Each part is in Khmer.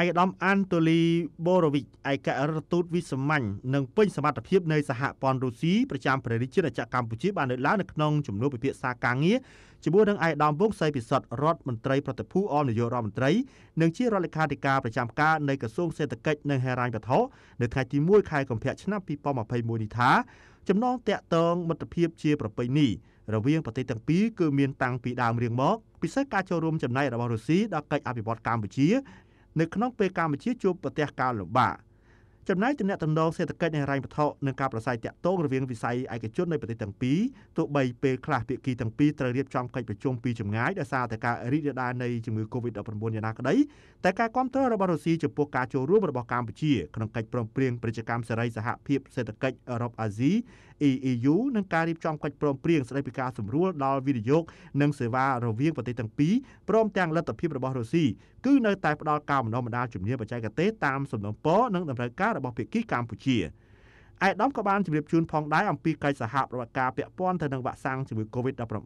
ឯកឧត្តមអានតូលីបូរ៉ូវិចឯករដ្ឋទូតវិសាមញ្ញនិងពេញសមត្ថភាពនៃសហព័ន្ធរុស្ស៊ីប្រចាំប្រទេសជាតិអាចារ្យកម្ពុជាបានលើកឡើងនៅក្នុងជំនួបពិភាក្សាការងារជាមួយនឹងឯកឧត្តមវង្សសីពិសិដ្ឋរដ្ឋមន្ត្រីប្រតិភូអមនាយករដ្ឋមន្ត្រីនិងជារដ្ឋលេខាធិការប្រចាំការនៃក្រសួងសេដ្ឋកិច្ចនិងហិរញ្ញវត្ថុនៅថ្ងៃទី1ខែកុម្ភៈឆ្នាំ2021នេះថាចំណងតាក់ទងមិត្តភាពជា ប្រពៃណីរវាងប្រទេសទាំងពីរគឺមានតាំងពីដើមរៀងមកពិសេសការចូលរួមចំណែករបស់រុស្ស៊ីដល់កិច្ចអភិវឌ្ឍកម្ពុជានៅក្នុងពេលកម្ពុជាជួបប្រទះការលំបាកចំណែកទំនាក់ទំនងសេដ្ឋកិច្ចនិងរ៉ៃវត្ថុនឹងការប្រស័យតាក់ទងរវាងវិស័យឯកជននៃប្រទេសទាំងពីរទោះបីពេលខ្លះភាគីទាំងពីរត្រូវរៀបចំកិច្ចប្រជុំពីចម្ងាយដោយសារតែការរីករាលដាលនៃជំងឺ Covid-19 យ៉ាងណាក្តីតែការគ្រប់គ្រងរបស់រុស្ស៊ីចំពោះការចូលរួមរបស់កម្ពុជាក្នុងកិច្ចព្រមព្រៀងពាណិជ្ជកម្មសេរីសហភាពសេដ្ឋកិច្ចអឺរ៉ុបអាស៊ី EU និងការរៀបចំកិច្ចព្រមព្រៀងស្តីពីការសម្រួលដល់វិនិយោគនិងសេវារវាងប្រទេសទាំងពីរព្រមទាំងលទ្ធភាពរបស់រុស្ស៊ីគឺនៅតែផ្ដល់ការបណ្ដុះបណ្ដាលជំនាញបច្ចេកទេសតាមសំណូមពរនិងតម្រូវការរបស់ភាគីកម្ពុជាឯកឧត្តមក៏បានជម្រាបជូនផងដែរអំពីកិច្ចសហប្រតិបត្តិការពាក់ព័ន្ធទៅនឹងវ៉ាក់សាំងជាមួយ COVID-19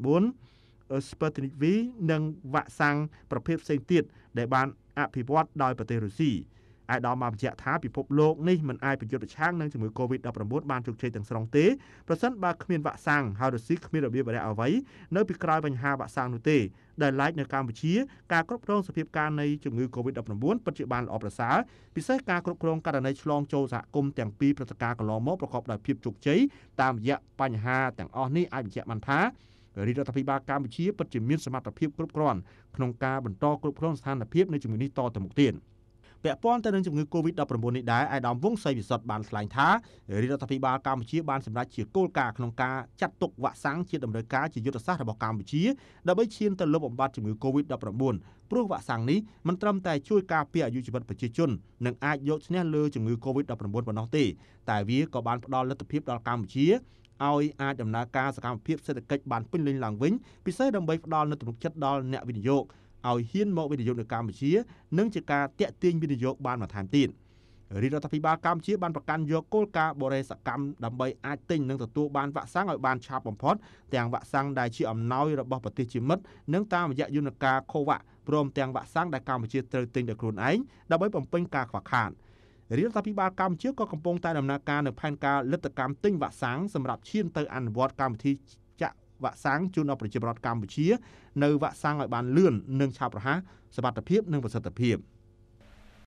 Sputnik V និងវ៉ាក់សាំងប្រភេទផ្សេងទៀតដែលបានអភិវឌ្ឍដោយប្រទេសរុស្ស៊ីអាយដាមបានបញ្ជាក់ថាពិភពលោកនេះមិនអាចប្រយុទ្ធប្រឆាំងនឹងជំងឺ Covid-19 បានជោគជ័យទាំងស្រុងទេប្រសិនបើគ្មានវ៉ាក់សាំងហើយរុស្ស៊ីគ្មានរបៀបរះអ្វីនៅពីក្រោយបញ្ហាវ៉ាក់សាំងនោះទេដែលឡែកនៅកម្ពុជាការគ្រប់គ្រងសភាពការនៃជំងឺ Covid-19 ពិតជាបានល្អប្រសើរពិសេសការគ្រប់គ្រងករណីឆ្លងចូលសហគមន៍ទាំងពីរព្រឹត្តិការណ៍កន្លងមកប្រកបដោយភាពជោគជ័យតាមរយៈបញ្ហាទាំងអស់នេះអាចបញ្ជាក់បានថារាជរដ្ឋាភិបាលកម្ពុជាពិតជាមានសមត្ថភាពគ្រប់គ្រាន់ក្នុងការបន្តគ្រប់គ្រងស្ថានភាពនៃជំងឺនេះតទៅមុខទៀត។ពាក់ព័ន្ធទៅនឹងជំងឺ Covid-19 នេះដែរឯកឧត្តមវង្សសីវិសុទ្ធបានថ្លែងថារដ្ឋាភិបាលកម្ពុជាបានសម្រេចជាគោលការណ៍ក្នុងការចាត់ទុកវ៉ាក់សាំងជាដំណើរការជាយុទ្ធសាស្ត្ររបស់កម្ពុជាដើម្បីឈានទៅលុបបំបាត់ជំងឺ Covid-19 ព្រោះវ៉ាក់សាំងនេះមិនត្រឹមតែជួយការពារអាយុជីវិតប្រជាជននិងអាចយកឈ្នះលើជំងឺ Covid-19 ប៉ុណ្ណោះទេតែវាក៏បានផ្ដល់លទ្ធភាពដល់កម្ពុជាឲ្យអាចដំណើរការសកម្មភាពសេដ្ឋកិច្ចបានពេញលេញឡើងវិញពិសេសដើម្បីផ្ដល់នូវទំនុកចិត្តដល់អ្នកវិនិយោគឲ្យហ៊ានមកវិនិយោគនៅកម្ពុជានិងជាការតាក់ទាញវិនិយោគបានបន្ថែមទៀតរដ្ឋាភិបាលកម្ពុជា បានប្រកាន់យកគោលការណ៍បរិសកម្មដើម្បីអាចទិញនិងទទួលបានវ៉ាក់សាំងឲ្យបានឆាប់បំផុតទាំងវ៉ាក់សាំងដែលជាអំណោយរបស់ប្រទេសជាមិត្តនិងតាមរយៈយន្តការ COVAX ព្រមទាំងវ៉ាក់សាំងដែលកម្ពុជាត្រូវទិញដោយខ្លួនឯងដើម្បីបំពេញការខ្វះខាត។រដ្ឋាភិបាលកម្ពុជាក៏កំពុងតែដំណើរការនៅផែនការលទ្ធកម្មទិញវ៉ាក់សាំងសម្រាប់ឈានទៅអនុវត្តកម្មវិធីវ៉ាក់សាំងជូនដល់ប្រជាពលរដ្ឋកម្ពុជានៅវ៉ាក់សាំងឲ្យបានលឿននិងឆាប់រហ័សសមត្ថភាព និងប្រសិទ្ធភាព។